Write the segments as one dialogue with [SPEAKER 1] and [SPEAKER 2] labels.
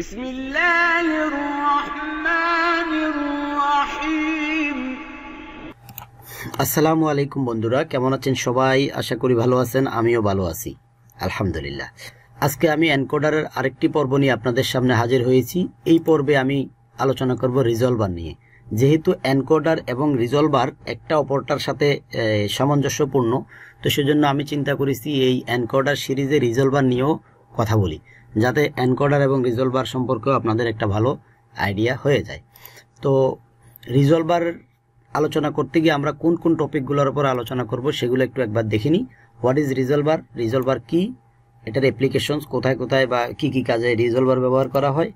[SPEAKER 1] بسم الله الرحمن الرحيم আসসালামু আলাইকুম বন্ধুরা কেমন আছেন সবাই আশা করি ভালো আছেন আমিও ভালো আছি আলহামদুলিল্লাহ আজকে আমি এনকোডারের আরেকটি পর্ব নিয়ে আপনাদের সামনে হাজির হয়েছি এই পর্বে আমি আলোচনা করব রিজলভার নিয়ে যেহেতু এনকোডার এবং রিজলভার একটা অপরটার সাথে সামঞ্জস্যপূর্ণ তো সেজন্য আমি চিন্তা করেছি এই এনকোডার সিরিজে রিজলভার নিয়েও কথা বলি যাতে এনকোডার এবং রিজলভার সম্পর্কেও আপনাদের একটা ভালো আইডিয়া হয়ে যায় তো রিজলভার আলোচনা করতে গিয়ে আমরা কোন কোন টপিকগুলোর উপর আলোচনা করব সেগুলো একটু একবার দেখে নিই হোয়াট ইজ রিজলভার রিজলভার কি এটার অ্যাপ্লিকেশনস কোথায় কোথায় বা কি কি কাজে রিজলভার ব্যবহার করা হয়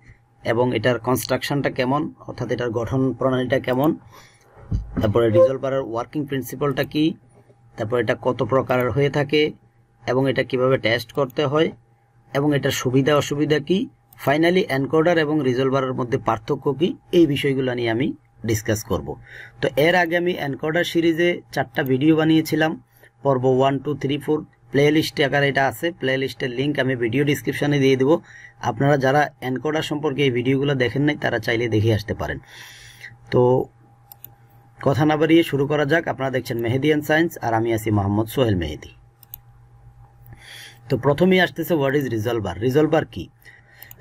[SPEAKER 1] এবং এটার কনস্ট্রাকশনটা কেমন অর্থাৎ এটার গঠন প্রণালীটা কেমন তারপরে রিজলভারের ওয়ার্কিং প্রিন্সিপালটা কি তারপর এটা কত প্রকারের হয়ে থাকে এবং এটা কিভাবে টেস্ট করতে হয় এবং এটার সুবিধা অসুবিধা কি ফাইনালি এনকোডার এবং রিজলভারের মধ্যে পার্থক্য কি এই বিষয়গুলো নিয়ে আমি ডিসকাস করব তো এর আগে আমি এনকোডার সিরিজে চারটা ভিডিও বানিয়েছিলাম পর্ব ওয়ান টু থ্রি ফোর প্লে লিস্টে আকারে এটা আছে প্লে লিস্টের লিঙ্ক আমি ভিডিও ডিসক্রিপশানে দিয়ে দেবো আপনারা যারা এনকোডার সম্পর্কে এই ভিডিওগুলো দেখেন নাই তারা চাইলে দেখে আসতে পারেন তো কথা না বাড়িয়ে শুরু করা যাক আপনারা দেখছেন মেহেদিয়ান সায়েন্স আর আমি আছি মোহাম্মদ সোহেল মেহেদি তো প্রথমেই আসতেছে হোয়াট ইজ রিজলভার রিজলভার কি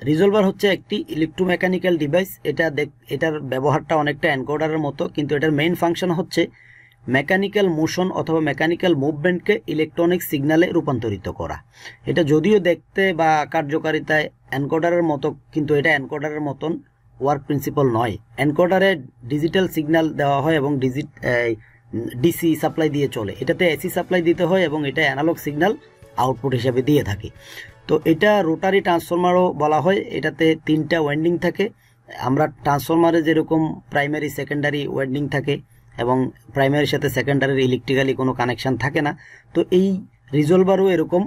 [SPEAKER 1] রিজলভার হচ্ছে একটি ইলেকট্রোমেকানিক্যাল ডিভাইস এটা দেখ এটার ব্যবহারটা অনেকটা এনকোডারের মতো কিন্তু এটার মেইন ফাংশন হচ্ছে মেকানিক্যাল মোশন অথবা মেকানিক্যাল মুভমেন্টকে ইলেকট্রনিক সিগনালে রূপান্তরিত করা এটা যদিও দেখতে বা কার্যকারিতায় এনকোডারের মতো কিন্তু এটা এনকোডারের মতন ওয়ার্ক প্রিন্সিপাল নয় এনকোডারে ডিজিটাল সিগনাল দেওয়া হয় এবং ডিজিট ডিসি সাপ্লাই দিয়ে চলে এটাতে এসি সাপ্লাই দিতে হয় এবং এটা অ্যানালগ সিগনাল আউটপুট হিসাবে দিয়ে থাকে তো এটা রোটারি ট্রান্সফরমারও বলা হয় এটাতে তিনটা ওয়েন্ডিং থাকে আমরা ট্রান্সফরমারে যেরকম প্রাইমারি সেকেন্ডারি ওয়েন্ডিং থাকে এবং প্রাইমারির সাথে সেকেন্ডারির ইলেকট্রিক্যালি কোনো কানেকশান থাকে না তো এই রিজলভারও এরকম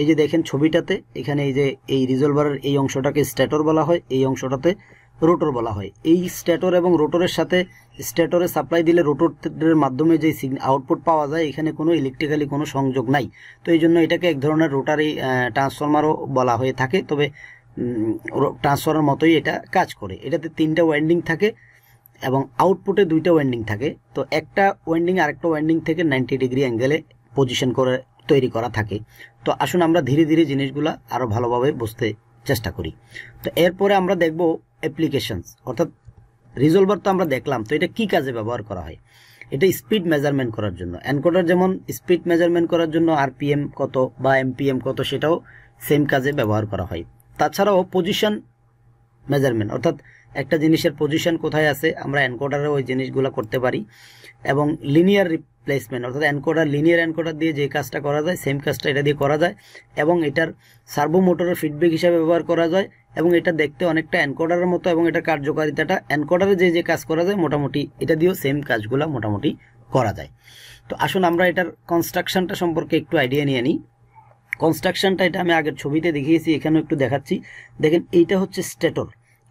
[SPEAKER 1] এই যে দেখেন ছবিটাতে এখানে এই যে এই রিজলভারের এই অংশটাকে স্ট্যাটর বলা হয় এই অংশটাতে রোটর বলা হয় এই স্টেটর এবং রোটরের সাথে স্ট্যাটরে সাপ্লাই দিলে রোটরের মাধ্যমে যে আউটপুট পাওয়া যায় এখানে কোনো ইলেকট্রিক্যালি কোনো সংযোগ নাই তো এই জন্য এটাকে এক ধরনের রোটারি ট্রান্সফরমারও বলা হয়ে থাকে তবে ট্রান্সফর্মার মতোই এটা কাজ করে এটাতে তিনটা ওয়াইন্ডিং থাকে এবং আউটপুটে দুইটা ওয়েন্ডিং থাকে তো একটা ওয়েন্ডিং আরেকটা ওয়েন্ডিং থেকে নাইনটি ডিগ্রি অ্যাঙ্গেলে পজিশন করে তৈরি করা থাকে তো আসুন আমরা ধীরে ধীরে জিনিসগুলো আরও ভালোভাবে বুঝতে চেষ্টা করি তো এরপরে আমরা দেখবো অ্যাপ্লিকেশনস অর্থাৎ রিজলভার তো আমরা দেখলাম তো এটা কি কাজে ব্যবহার করা হয় এটা স্পিড মেজারমেন্ট করার জন্য এনকোডার যেমন স্পিড মেজারমেন্ট করার জন্য আরপিএম কত বা এমপিএম কত সেটাও সেম কাজে ব্যবহার করা হয় তাছাড়াও পজিশন মেজারমেন্ট অর্থাৎ একটা জিনিসের পজিশন কোথায় আছে আমরা এনকোডারে ওই জিনিসগুলো করতে পারি এবং লিনিয়ার রিপ্লেসমেন্ট অর্থাৎ অ্যানকোডার লিনিয়ার এনকোডার দিয়ে যে কাজটা করা যায় সেম কাজটা এটা দিয়ে করা যায় এবং এটার সার্ভো মোটরের ফিডব্যাক হিসাবে ব্যবহার করা যায় এবং এটা দেখতে অনেকটা অ্যানকোডারের মতো এবং এটা কার্যকারিতাটা অ্যানকোডারে যে যে কাজ করা যায় মোটামুটি এটা দিয়েও সেম কাজগুলো মোটামুটি করা যায় তো আসুন আমরা এটার কনস্ট্রাকশনটা সম্পর্কে একটু আইডিয়া নিয়ে নিই কনস্ট্রাকশনটা এটা আমি আগের ছবিতে দেখিয়েছি এখানেও একটু দেখাচ্ছি দেখেন এইটা হচ্ছে স্টেটর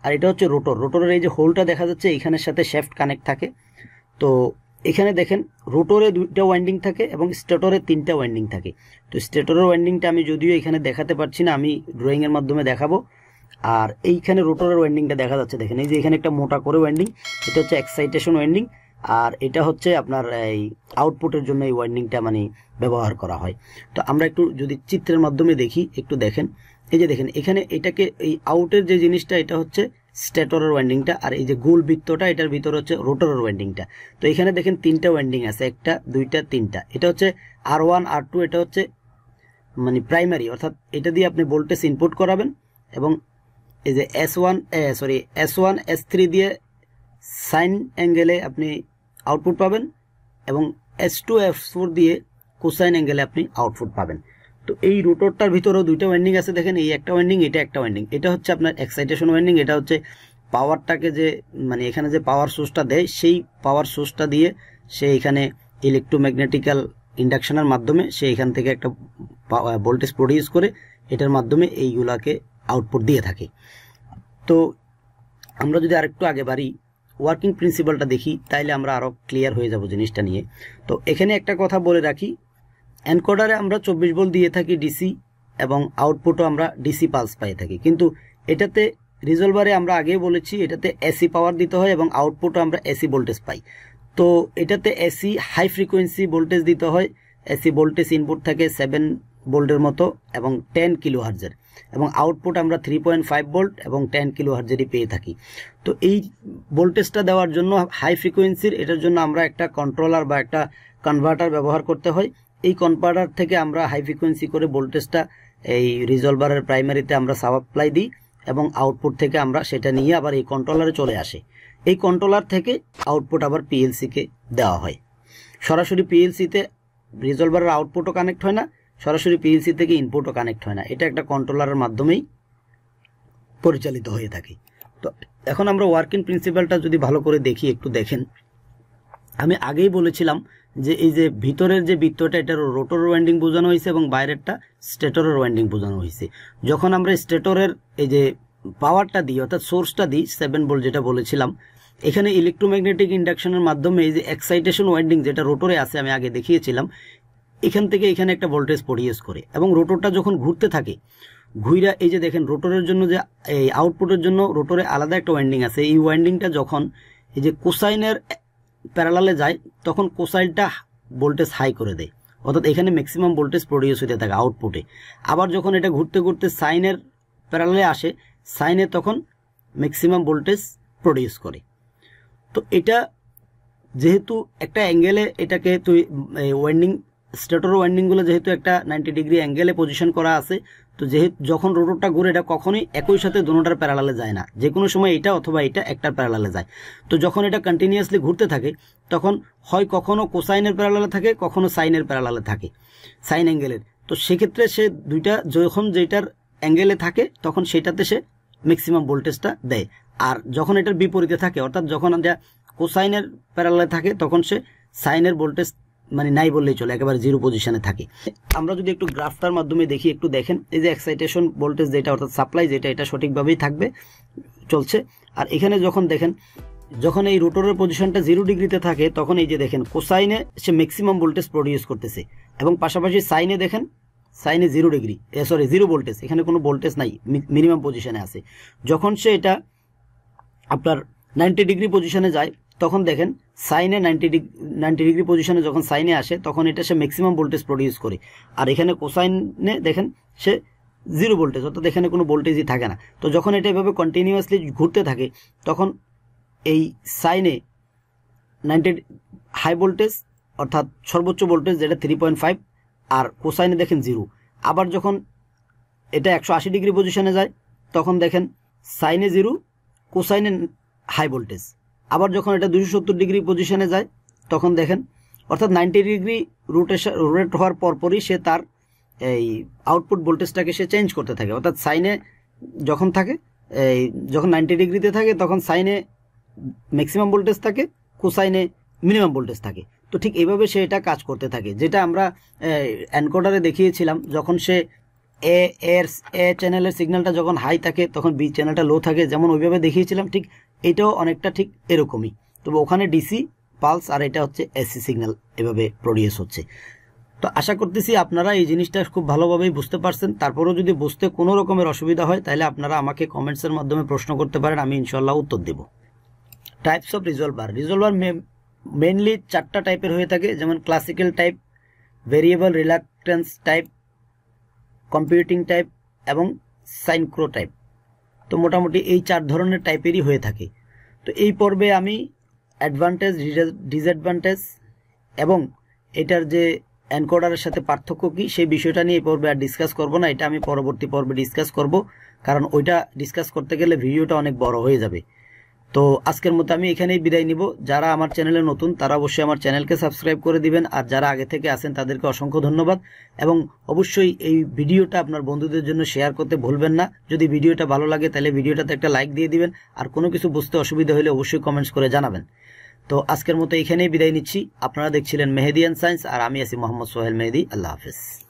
[SPEAKER 1] আর এটা হচ্ছে রোটর রোটরের এই যে হোলটা দেখা যাচ্ছে এইখানের সাথে শেফট কানেক্ট থাকে তো এখানে দেখেন রোটরে দুইটা ওয়াইন্ডিং থাকে এবং স্টেটরে তিনটা ওয়াইন্ডিং থাকে তো স্টেটরের ওয়াইন্ডিংটা আমি যদিও এখানে দেখাতে পারছি না আমি ড্রয়িংয়ের মাধ্যমে দেখাবো আর এইখানে রোটরের ওয়েন্ডিংটা দেখা যাচ্ছে দেখেন এই যে এখানে একটা মোটা করে ওয়েন্ডিং এটা হচ্ছে এক্সাইটেশন ওয়েন্ডিং আর এটা হচ্ছে আপনার এই আউটপুটের জন্য এই ওয়েন্ডিংটা মানে ব্যবহার করা হয় তো আমরা একটু যদি চিত্রের মাধ্যমে দেখি একটু দেখেন এই যে দেখেন এখানে এটাকে এই আউটের যে জিনিসটা এটা হচ্ছে স্টেটরের ওয়েন্ডিংটা আর এই যে গোল বৃত্তটা এটার ভিতরে হচ্ছে রোটরের ওয়েন্ডিংটা তো এখানে দেখেন তিনটা ওয়েন্ডিং আছে একটা দুইটা তিনটা এটা হচ্ছে আর ওয়ান আর টু এটা হচ্ছে মানে প্রাইমারি অর্থাৎ এটা দিয়ে আপনি ভোল্টেজ ইনপুট করাবেন এবং এই যে S one sorry S one S three দিয়ে সাইন অ্যাঙ্গেলে আপনি আউটপুট পাবেন এবং এস টু এফ ফোর দিয়ে কোসাইন অ্যাঙ্গেলে আপনি আউটপুট পাবেন তো এই রোটরটার ভিতরেও দুইটা ওয়েন্ডিং আছে দেখেন এই একটা ওয়েন্ডিং এটা একটা ওয়েন্ডিং এটা হচ্ছে আপনার এক্সাইটেশন ওয়েন্ডিং এটা হচ্ছে পাওয়ারটাকে যে মানে এখানে যে পাওয়ার সোর্সটা দেয় সেই পাওয়ার সোর্সটা দিয়ে সে এখানে ইলেকট্রোম্যাগনেটিক্যাল ইন্ডাকশনের মাধ্যমে সে এখান থেকে একটা ভোল্টেজ প্রডিউস করে এটার মাধ্যমে এইগুলাকে আউটপুট দিয়ে থাকে তো আমরা যদি আরেকটু আগে বাড়ি ওয়ার্কিং প্রিন্সিপালটা দেখি তাইলে আমরা আরও ক্লিয়ার হয়ে যাব জিনিসটা নিয়ে তো এখানে একটা কথা বলে রাখি এনকোডারে আমরা চব্বিশ বল দিয়ে থাকি ডিসি এবং আউটপুটও আমরা ডিসি পালস পাই থাকি কিন্তু এটাতে রিজলভারে আমরা আগেই বলেছি এটাতে এসি পাওয়ার দিতে হয় এবং আউটপুটও আমরা এসি ভোল্টেজ পাই তো এটাতে এসি হাই ফ্রিকোয়েন্সি ভোল্টেজ দিতে হয় এসি ভোল্টেজ ইনপুট থাকে সেভেন বোল্টের মতো এবং টেন কিলো হার্জের এবং আউটপুট আমরা থ্রি পয়েন্ট ফাইভ বোল্ট এবং টেন কিলো হার্জেরই পেয়ে থাকি তো এই ভোল্টেজটা দেওয়ার জন্য হাই ফ্রিকোয়েন্সির এটার জন্য আমরা একটা কন্ট্রোলার বা একটা কনভার্টার ব্যবহার করতে হয় এই কনভার্টার থেকে আমরা হাই ফ্রিকোয়েন্সি করে ভোল্টেজটা এই রিজলভারের প্রাইমারিতে আমরা সাপ্লাই দিই এবং আউটপুট থেকে আমরা সেটা নিয়ে আবার এই কন্ট্রোলারে চলে আসে এই কন্ট্রোলার থেকে আউটপুট আবার পিএলসিকে দেওয়া হয় সরাসরি পিএলসিতে রিজলভারের আউটপুটও কানেক্ট হয় না সরাসরি পিএলসি থেকে ইনপুটও কানেক্ট হয় না এটা একটা কন্ট্রোলারের মাধ্যমেই পরিচালিত হয়ে থাকে তো এখন আমরা ওয়ার্কিং প্রিন্সিপালটা যদি ভালো করে দেখি একটু দেখেন আমি আগেই বলেছিলাম যে এই যে ভিতরের যে বৃত্তটা এটার রোটর ওয়াইন্ডিং বোঝানো হয়েছে এবং বাইরেরটা স্টেটরের ওয়াইন্ডিং বোঝানো হয়েছে যখন আমরা স্টেটরের এই যে পাওয়ারটা দিই অর্থাৎ সোর্সটা দিই সেভেন বোল্ট যেটা বলেছিলাম এখানে ইলেকট্রোম্যাগনেটিক ইন্ডাকশনের মাধ্যমে এই যে এক্সাইটেশন ওয়াইন্ডিং যেটা রোটরে আছে আমি আগে দেখিয়েছিলাম এখান থেকে এখানে একটা ভোল্টেজ প্রডিউস করে এবং রোটরটা যখন ঘুরতে থাকে ঘুইরা এই যে দেখেন রোটরের জন্য যে এই আউটপুটের জন্য রোটরে আলাদা একটা ওয়াইন্ডিং আছে এই ওয়াইন্ডিংটা যখন এই যে কোসাইনের প্যারালালে যায় তখন কোসাইনটা ভোল্টেজ হাই করে দেয় অর্থাৎ এখানে ম্যাক্সিমাম ভোল্টেজ প্রডিউস হতে থাকে আউটপুটে আবার যখন এটা ঘুরতে ঘুরতে সাইনের প্যারালালে আসে সাইনে তখন ম্যাক্সিমাম ভোল্টেজ প্রডিউস করে তো এটা যেহেতু একটা অ্যাঙ্গেলে এটাকে তুই ওয়াইন্ডিং স্টেটর ওয়াইন্ডিংগুলো যেহেতু একটা নাইনটি ডিগ্রি অ্যাঙ্গেলে পজিশন করা আছে তো যেহেতু যখন রোটরটা ঘুরে এটা কখনোই একই সাথে দুটার প্যারালালে যায় না যে কোনো সময় এটা অথবা এটা একটার প্যারালালে যায় তো যখন এটা কন্টিনিউয়াসলি ঘুরতে থাকে তখন হয় কখনো কোসাইনের প্যারালালে থাকে কখনো সাইনের প্যারালালে থাকে সাইন অ্যাঙ্গেলের তো সেক্ষেত্রে সে দুইটা যখন যেটার অ্যাঙ্গেলে থাকে তখন সেটাতে সে ম্যাক্সিমাম ভোল্টেজটা দেয় আর যখন এটার বিপরীতে থাকে অর্থাৎ যখন যা কোসাইনের প্যারালালে থাকে তখন সে সাইনের ভোল্টেজ মানে নাই বললেই চলে একেবারে জিরো পজিশনে থাকে আমরা যদি একটু গ্রাফটার মাধ্যমে দেখি একটু দেখেন এই যে এক্সাইটেশন ভোল্টেজ যেটা অর্থাৎ সাপ্লাই যেটা এটা সঠিকভাবেই থাকবে চলছে আর এখানে যখন দেখেন যখন এই রোটরের পজিশনটা জিরো ডিগ্রিতে থাকে তখন এই যে দেখেন কোসাইনে সে ম্যাক্সিমাম ভোল্টেজ প্রডিউস করতেছে এবং পাশাপাশি সাইনে দেখেন সাইনে zero degree sorry zero voltage এখানে কোনো ভোল্টেজ নাই মিনিমাম পজিশনে আছে যখন সে এটা আপনার নাইনটি ডিগ্রি পজিশনে যায় তখন দেখেন সাইনে নাইনটি ডিগ্রি নাইনটি ডিগ্রি পজিশনে যখন সাইনে আসে তখন এটা সে ম্যাক্সিমাম ভোল্টেজ প্রডিউস করে আর এখানে কোসাইনে দেখেন সে জিরো ভোল্টেজ অর্থাৎ এখানে কোনো ভোল্টেজই থাকে না তো যখন এটা এভাবে কন্টিনিউয়াসলি ঘুরতে থাকে তখন এই সাইনে নাইনটি হাই ভোল্টেজ অর্থাৎ সর্বোচ্চ ভোল্টেজ যেটা থ্রি পয়েন্ট ফাইভ আর কোসাইনে দেখেন জিরো আবার যখন এটা একশো আশি ডিগ্রি পজিশনে যায় তখন দেখেন সাইনে জিরো কোসাইনে হাই ভোল্টেজ আবার যখন এটা দুশো সত্তর ডিগ্রি পজিশনে যায় তখন দেখেন অর্থাৎ নাইনটি ডিগ্রি রোটেশন রোটেট হওয়ার পরপরই সে তার এই আউটপুট ভোল্টেজটাকে সে চেঞ্জ করতে থাকে অর্থাৎ সাইনে যখন থাকে এই যখন নাইনটি ডিগ্রিতে থাকে তখন সাইনে ম্যাক্সিমাম ভোল্টেজ থাকে কোসাইনে মিনিমাম ভোল্টেজ থাকে তো ঠিক এইভাবে সে এটা কাজ করতে থাকে যেটা আমরা অ্যানকোডারে দেখিয়েছিলাম যখন সে এ এর এ চ্যানেলের সিগন্যালটা যখন হাই থাকে তখন বি চ্যানেলটা লো থাকে যেমন ওইভাবে দেখিয়েছিলাম ঠিক এটাও অনেকটা ঠিক এরকমই তবে ওখানে ডিসি পালস আর এটা হচ্ছে এসি সিগন্যাল এভাবে প্রডিউস হচ্ছে তো আশা করতেছি আপনারা এই জিনিসটা খুব ভালোভাবেই বুঝতে পারছেন তারপরেও যদি বুঝতে কোনো রকমের অসুবিধা হয় তাহলে আপনারা আমাকে কমেন্টসের মাধ্যমে প্রশ্ন করতে পারেন আমি ইনশাল্লাহ উত্তর দেব types of resolver resolver mainly চারটা টাইপের হয়ে থাকে যেমন classical type variable reluctance type computing type এবং সাইনক্রো টাইপ তো মোটামুটি এই চার ধরনের টাইপেরই হয়ে থাকে তো এই পর্বে আমি অ্যাডভান্টেজ ডিসঅ্যাডভান্টেজ এবং এটার যে অ্যানকোডারের সাথে পার্থক্য কী সেই বিষয়টা নিয়ে এই পর্বে আর ডিসকাস করব না এটা আমি পরবর্তী পর্বে ডিসকাস করব কারণ ওইটা ডিসকাস করতে গেলে ভিডিওটা অনেক বড় হয়ে যাবে তো আজকের মতো আমি এখানেই বিদায় নিব যারা আমার চ্যানেলে নতুন তারা অবশ্যই আমার চ্যানেলকে সাবস্ক্রাইব করে দিবেন আর যারা আগে থেকে আসেন তাদেরকে অসংখ্য ধন্যবাদ এবং অবশ্যই এই ভিডিওটা আপনার বন্ধুদের জন্য শেয়ার করতে ভুলবেন না যদি ভিডিওটা ভালো লাগে তাহলে ভিডিওটাতে একটা লাইক দিয়ে দিবেন আর কোনো কিছু বুঝতে অসুবিধা হলে অবশ্যই কমেন্টস করে জানাবেন তো আজকের মতো এখানেই বিদায় নিচ্ছি আপনারা দেখছিলেন মেহেদিয়ান সায়েন্স আর আমি আছি মোহাম্মদ সোহেল মেহেদি আল্লাহ হাফেজ